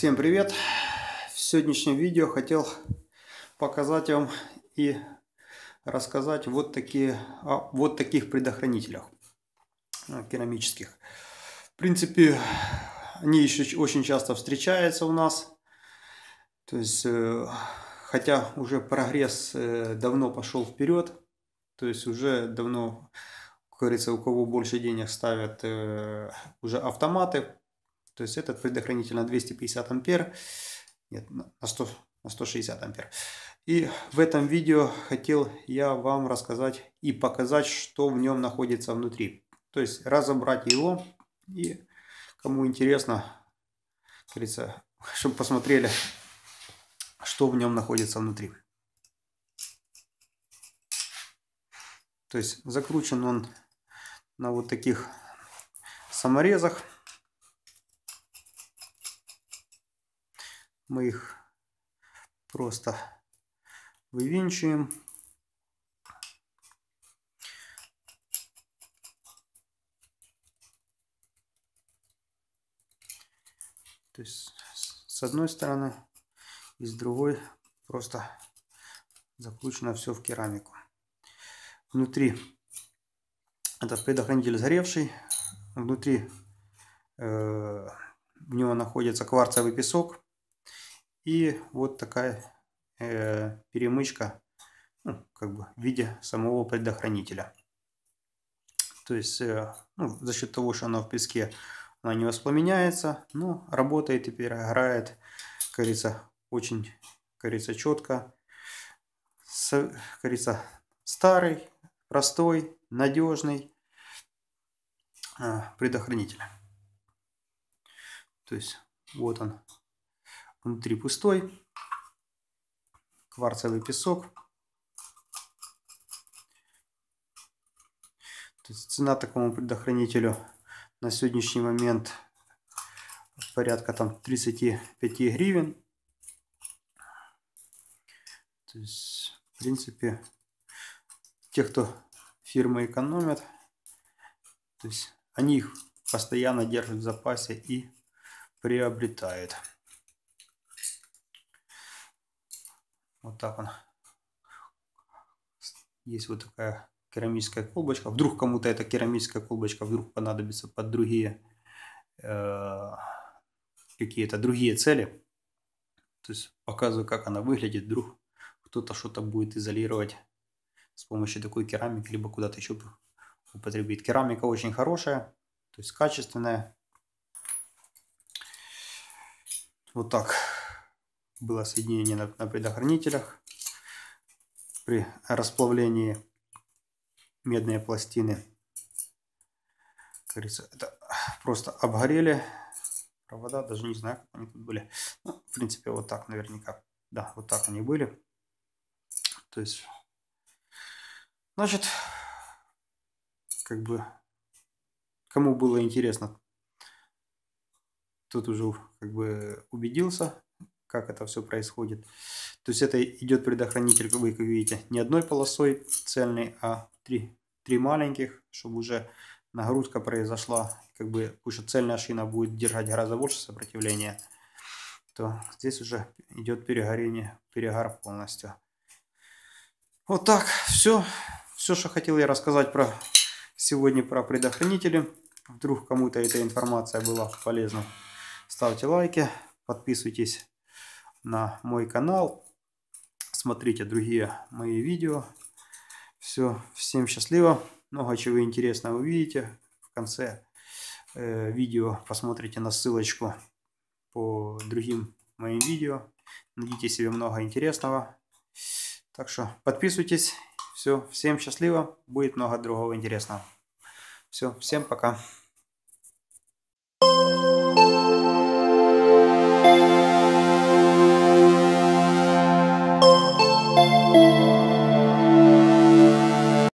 Всем привет! В сегодняшнем видео хотел показать вам и рассказать вот такие, о вот таких предохранителях э, керамических. В принципе, они еще очень часто встречаются у нас. То есть, э, хотя уже прогресс э, давно пошел вперед, то есть уже давно, как говорится, у кого больше денег ставят уже автоматы, то есть этот предохранитель на 250 ампер, нет, на 100, на 160 ампер. И в этом видео хотел я вам рассказать и показать, что в нем находится внутри. То есть разобрать его и кому интересно, говорится, чтобы посмотрели, что в нем находится внутри. То есть закручен он на вот таких саморезах. Мы их просто вывинчиваем. То есть с одной стороны и с другой просто закручено все в керамику. Внутри этот предохранитель сгоревший, внутри э, в него находится кварцевый песок, и вот такая э, перемычка ну, как бы в виде самого предохранителя. То есть э, ну, за счет того, что она в песке, она не воспламеняется, но работает и перегорает, как очень, как четко. С, старый, простой, надежный э, предохранитель. То есть вот он внутри пустой, кварцевый песок. То есть цена такому предохранителю на сегодняшний момент порядка там 35 гривен. То есть, в принципе, те, кто фирмы экономят, то есть они их постоянно держат в запасе и приобретают. Вот так он. Есть вот такая керамическая колбочка. Вдруг кому-то эта керамическая колбочка вдруг понадобится под другие э, какие-то другие цели. То есть показываю, как она выглядит. Вдруг кто-то что-то будет изолировать с помощью такой керамики, либо куда-то еще употребить. Керамика очень хорошая, то есть качественная. Вот так было соединение на, на предохранителях. При расплавлении медные пластины, как говорится, это просто обгорели провода, даже не знаю, как они тут были. Ну, в принципе, вот так наверняка, да, вот так они были. То есть, значит, как бы, кому было интересно, тут уже как бы убедился, как это все происходит. То есть это идет предохранитель, вы как видите, не одной полосой цельной, а три, три маленьких, чтобы уже нагрузка произошла, как бы уже цельная шина будет держать гораздо больше сопротивления, то здесь уже идет перегорение, перегар полностью. Вот так, все, все, что хотел я рассказать про сегодня про предохранители. Вдруг кому-то эта информация была полезна. Ставьте лайки, подписывайтесь на мой канал. Смотрите другие мои видео. Все, всем счастливо. Много чего интересного увидите в конце э, видео. Посмотрите на ссылочку по другим моим видео. Найдите себе много интересного. Так что подписывайтесь. Все, всем счастливо. Будет много другого интересного. Все, всем пока.